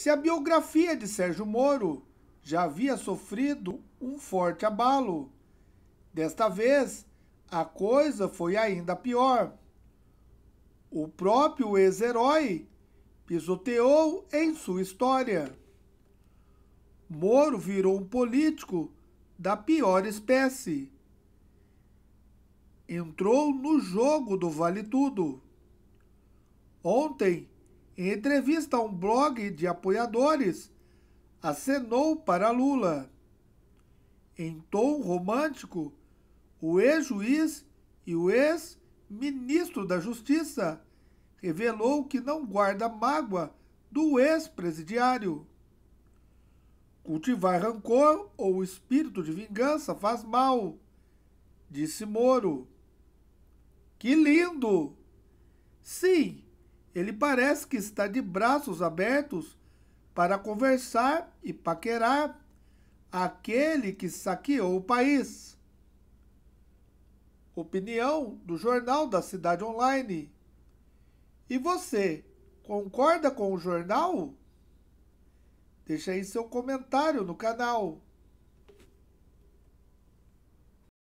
Se a biografia de Sérgio Moro já havia sofrido um forte abalo, desta vez a coisa foi ainda pior. O próprio ex-herói pisoteou em sua história. Moro virou um político da pior espécie. Entrou no jogo do Vale Tudo. Ontem, em entrevista a um blog de apoiadores, acenou para Lula. Em tom romântico, o ex-juiz e o ex-ministro da Justiça revelou que não guarda mágoa do ex-presidiário. Cultivar rancor ou espírito de vingança faz mal, disse Moro. Que lindo! Sim, ele parece que está de braços abertos para conversar e paquerar aquele que saqueou o país. Opinião do Jornal da Cidade Online. E você, concorda com o jornal? Deixe aí seu comentário no canal.